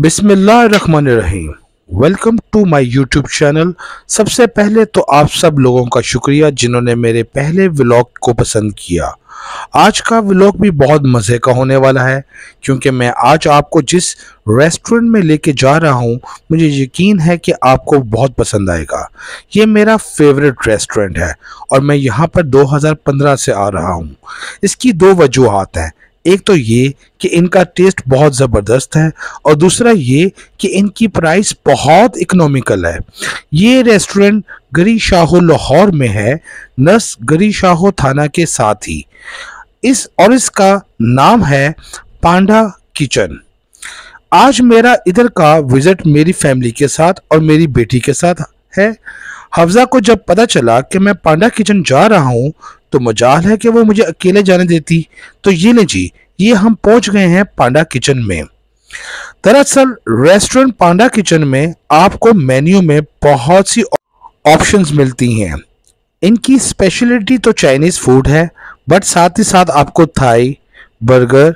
बिसमीम welcome to my YouTube channel सबसे पहले तो आप सब लोगों का शुक्रिया जिन्होंने मेरे पहले व्लॉग को पसंद किया आज का व्लॉग भी बहुत मज़े का होने वाला है क्योंकि मैं आज आपको जिस रेस्टोरेंट में लेके जा रहा हूँ मुझे यकीन है कि आपको बहुत पसंद आएगा ये मेरा फेवरेट रेस्टोरेंट है और मैं यहाँ पर दो से आ रहा हूँ इसकी दो वजूहत हैं एक तो ये कि इनका टेस्ट बहुत ज़बरदस्त है और दूसरा ये कि इनकी प्राइस बहुत इकोनॉमिकल है ये रेस्टोरेंट गरी शाहो लाहौर में है नस गरी शाहो थाना के साथ ही इस और इसका नाम है पांडा किचन आज मेरा इधर का विज़िट मेरी फैमिली के साथ और मेरी बेटी के साथ है हफ्जा को जब पता चला कि मैं पांडा किचन जा रहा हूँ तो मजाल है कि वो मुझे अकेले जाने देती तो ये ले जी ये हम पहुँच गए हैं पांडा किचन में दरअसल रेस्टोरेंट पांडा किचन में आपको मेन्यू में बहुत सी ऑप्शंस मिलती हैं इनकी स्पेशलिटी तो चाइनीज़ फूड है बट साथ ही साथ आपको थाई बर्गर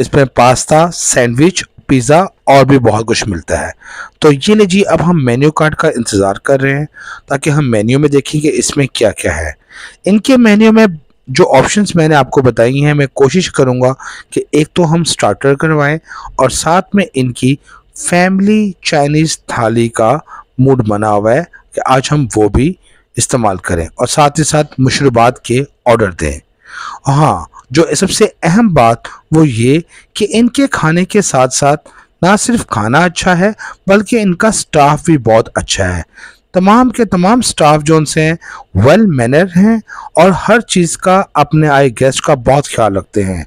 इसमें पास्ता सैंडविच पिज़्ज़ा और भी बहुत कुछ मिलता है तो ये नहीं जी अब हम मेन्यू कार्ड का इंतज़ार कर रहे हैं ताकि हम मेन्यू में देखें कि इसमें क्या क्या है इनके मेन्यू में जो ऑप्शंस मैंने आपको बताई हैं मैं कोशिश करूँगा कि एक तो हम स्टार्टर करवाएं और साथ में इनकी फैमिली चाइनीज़ थाली का मूड बना हुआ है कि आज हम वो भी इस्तेमाल करें और साथ ही साथ मशरूबात के ऑर्डर दें हाँ जो सबसे अहम बात वो ये कि इनके खाने के साथ साथ ना सिर्फ खाना अच्छा है बल्कि इनका स्टाफ भी बहुत अच्छा है तमाम के तमाम स्टाफ जो उनसे हैं वेल मैनर हैं और हर चीज़ का अपने आए गेस्ट का बहुत ख्याल रखते हैं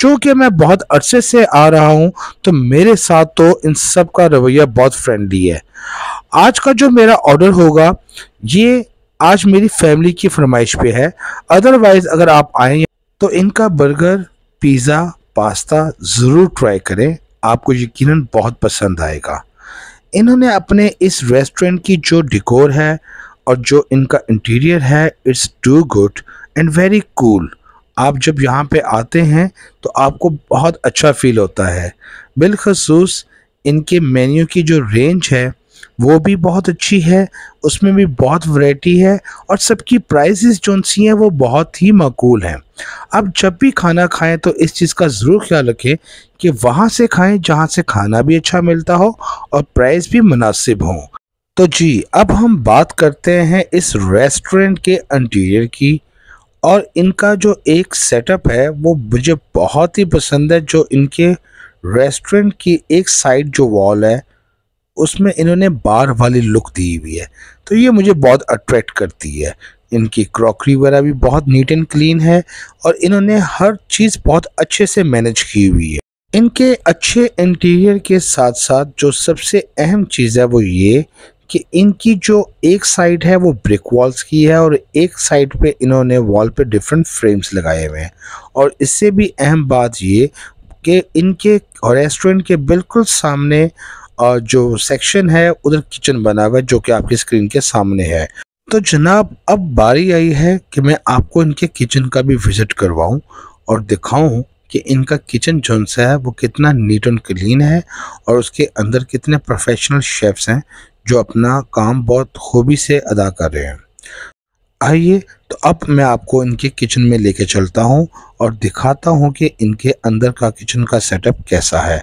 चूँकि मैं बहुत अरसे से आ रहा हूँ तो मेरे साथ तो इन सब का रवैया बहुत फ्रेंडली है आज का जो मेरा ऑर्डर होगा ये आज मेरी फैमिली की फरमाइश पे है अदरवाइज़ अगर आप आए तो इनका बर्गर पिज़्ज़ा पास्ता ज़रूर ट्राई करें आपको यकीनन बहुत पसंद आएगा इन्होंने अपने इस रेस्टोरेंट की जो डिकोर है और जो इनका इंटीरियर है it's too good and very cool आप जब यहाँ पे आते हैं तो आपको बहुत अच्छा फील होता है बिलखसूस इनके मेन्यू की जो रेंज है वो भी बहुत अच्छी है उसमें भी बहुत वैरायटी है और सबकी प्राइसेस जो सी हैं वो बहुत ही मकूल हैं अब जब भी खाना खाएं तो इस चीज़ का ज़रूर ख्याल रखें कि वहाँ से खाएं जहाँ से खाना भी अच्छा मिलता हो और प्राइस भी मुनासिब हो तो जी अब हम बात करते हैं इस रेस्टोरेंट के इंटीरियर की और इनका जो एक सेटअप है वो मुझे बहुत ही पसंद है जो इनके रेस्टोरेंट की एक साइड जो वॉल है उसमें इन्होंने बार वाली लुक दी हुई है तो ये मुझे बहुत अट्रैक्ट करती है इनकी क्रॉकरी वगैरह भी बहुत नीट एंड क्लीन है और इन्होंने हर चीज़ बहुत अच्छे से मैनेज की हुई है इनके अच्छे इंटीरियर के साथ साथ जो सबसे अहम चीज़ है वो ये कि इनकी जो एक साइड है वो ब्रिक वॉल्स की है और एक साइड पे इन्होंने वॉल पे डिफरेंट फ्रेम्स लगाए हुए हैं और इससे भी अहम बात ये कि इनके रेस्टोरेंट के बिल्कुल सामने और जो सेक्शन है उधर किचन बना हुआ है जो कि आपकी स्क्रीन के सामने है तो जनाब अब बारी आई है कि मैं आपको इनके किचन का भी विज़िट करवाऊं और दिखाऊं कि इनका किचन जो सा है वो कितना नीट एंड क्लीन है और उसके अंदर कितने प्रोफेशनल शेफ्स हैं जो अपना काम बहुत खूबी से अदा कर रहे हैं आइए तो अब मैं आपको इनके किचन में लेके चलता हूँ और दिखाता हूँ कि इनके अंदर का किचन का सेटअप कैसा है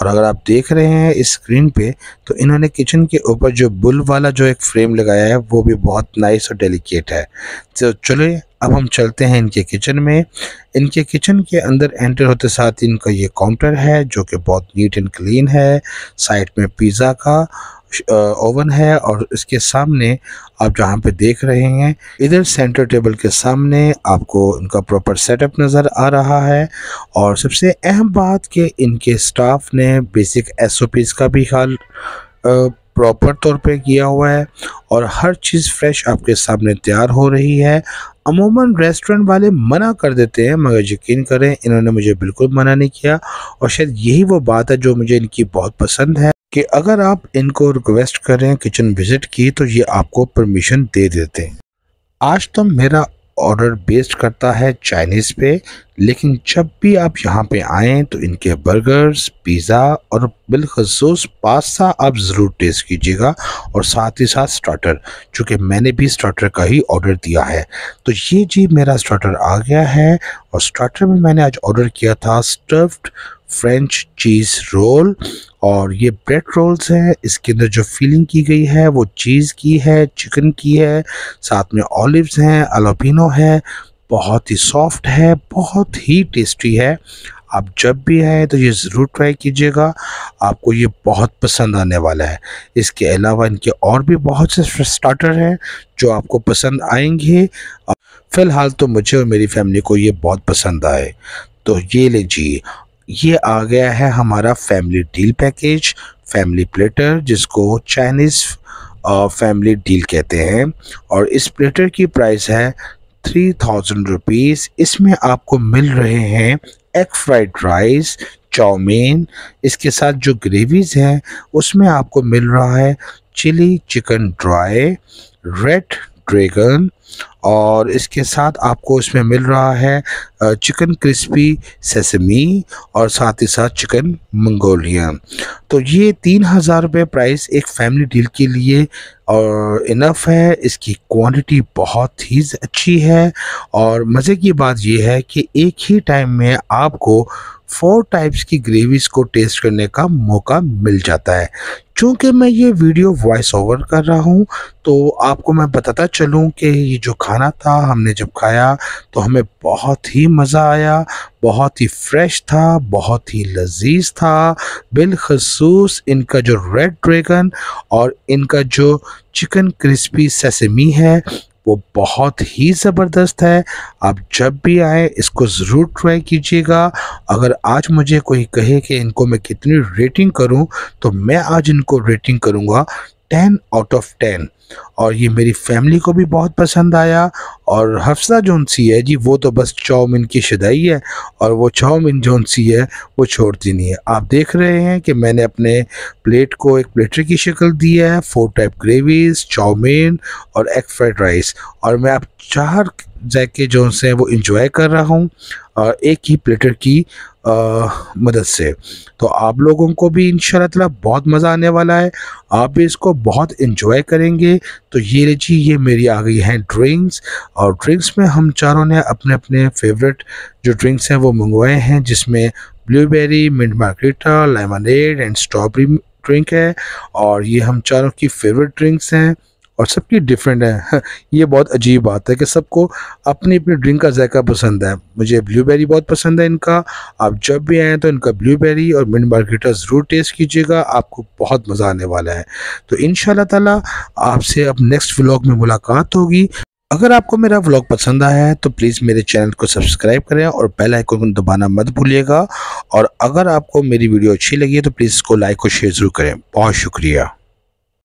और अगर आप देख रहे हैं इस स्क्रीन पे तो इन्होंने किचन के ऊपर जो बुल वाला जो एक फ्रेम लगाया है वो भी बहुत नाइस और डेलिकेट है तो चलिए अब हम चलते हैं इनके किचन में इनके किचन के अंदर एंटर होते साथ इनका ये काउंटर है जो कि बहुत नीट एंड क्लीन है साइड में पिज़्ज़ा का ओवन है और इसके सामने आप जहाँ पे देख रहे हैं इधर सेंटर टेबल के सामने आपको इनका प्रॉपर सेटअप नज़र आ रहा है और सबसे अहम बात कि इनके स्टाफ ने बेसिक एसओपीज़ का भी ख्याल प्रॉपर तौर पे किया हुआ है और हर चीज़ फ्रेश आपके सामने तैयार हो रही है अमूमन रेस्टोरेंट वाले मना कर देते हैं मगर यकीन करें इन्होंने मुझे बिल्कुल मना नहीं किया और शायद यही वो बात है जो मुझे इनकी बहुत पसंद है कि अगर आप इनको रिक्वेस्ट करें किचन विज़िट की तो ये आपको परमिशन दे देते हैं आज तो मेरा ऑर्डर बेस्ड करता है चाइनीज़ पे लेकिन जब भी आप यहाँ पे आएँ तो इनके बर्गर्स पिज़्ज़ा और बिलखसूस पास्ता आप ज़रूर टेस्ट कीजिएगा और साथ ही साथ स्टार्टर चूँकि मैंने भी स्टार्टर का ही ऑर्डर दिया है तो ये जी मेरा स्टार्टर आ गया है और स्टार्टर में मैंने आज ऑर्डर किया था स्टफ्ड फ्रेंच चीज़ रोल और ये ब्रेड रोल्स हैं इसके अंदर जो फीलिंग की गई है वो चीज़ की है चिकन की है साथ में ऑलिव्स हैं अलोपिनो है बहुत ही सॉफ्ट है बहुत ही टेस्टी है आप जब भी आए तो ये ज़रूर ट्राई कीजिएगा आपको ये बहुत पसंद आने वाला है इसके अलावा इनके और भी बहुत से स्टार्टर हैं जो आपको पसंद आएंगे फ़िलहाल तो मुझे और मेरी फैमिली को ये बहुत पसंद आए तो ये लीजिए ये आ गया है हमारा family deal package family platter जिसको चाइनीज़ फैमिली डील कहते हैं और इस प्लेटर की प्राइस है थ्री थाउजेंड रुपीज़ इसमें आपको मिल रहे हैं एग फ्राइड राइस चाउमीन इसके साथ जो ग्रेवीज़ हैं उसमें आपको मिल रहा है chilli chicken dry red dragon और इसके साथ आपको इसमें मिल रहा है चिकन क्रिस्पी सेसमी और साथ ही साथ चिकन मंगोलिया तो ये तीन हज़ार रुपये प्राइस एक फैमिली डील के लिए और इनफ है इसकी क्वांटिटी बहुत ही अच्छी है और मज़े की बात यह है कि एक ही टाइम में आपको फोर टाइप्स की ग्रेवीज को टेस्ट करने का मौका मिल जाता है चूँकि मैं ये वीडियो वॉइस ओवर कर रहा हूँ तो आपको मैं बताता चलूँ कि ये जो खाना था हमने जब खाया तो हमें बहुत ही मज़ा आया बहुत ही फ्रेश था बहुत ही लजीज था बिलखसूस इनका जो रेड ड्रैगन और इनका जो चिकन क्रिस्पी सेसमी है वो बहुत ही ज़बरदस्त है आप जब भी आए इसको ज़रूर ट्राई कीजिएगा अगर आज मुझे कोई कहे कि इनको मैं कितनी रेटिंग करूं तो मैं आज इनको रेटिंग करूंगा टेन आउट ऑफ टेन और ये मेरी फैमिली को भी बहुत पसंद आया और हफ्सा जोन सी है जी वो तो बस चाउमिन की शदाई है और वो चाउमिन जोन सी है वो छोड़ती नहीं है आप देख रहे हैं कि मैंने अपने प्लेट को एक प्लेटर की शक्ल दी है फोर टाइप ग्रेवीज चाउमीन और एग फ्राइड राइस और मैं आप चार जैके जोन्स हैं वो इंजॉय कर रहा हूँ और एक ही प्लेटर की आ, मदद से तो आप लोगों को भी इन शाला बहुत मज़ा आने वाला है आप भी इसको बहुत इन्जॉय करेंगे तो ये लीजिए ये मेरी आ गई हैं ड्रिंक्स और ड्रिंक्स में हम चारों ने अपने अपने फेवरेट जो ड्रिंक्स हैं वो मंगवाए हैं जिसमें blueberry mint margarita lemonade and strawberry drink है और ये हम चारों की फेवरेट ड्रिंक्स हैं और सबकी डिफरेंट है हाँ, ये बहुत अजीब बात है कि सबको अपनी अपनी ड्रिंक का जायका पसंद है मुझे ब्लूबेरी बहुत पसंद है इनका आप जब भी आएँ तो इनका ब्लूबेरी और मिन मार्केटर ज़रूर टेस्ट कीजिएगा आपको बहुत मज़ा आने वाला है तो इन ताला आपसे अब नेक्स्ट व्लॉग में मुलाकात होगी अगर आपको मेरा व्लॉग पसंद आया है तो प्लीज़ मेरे चैनल को सब्सक्राइब करें और बेल आइकन को दबाना मत भूलिएगा और अगर आपको मेरी वीडियो अच्छी लगी है तो प्लीज़ इसको लाइक और शेयर ज़रूर करें बहुत शुक्रिया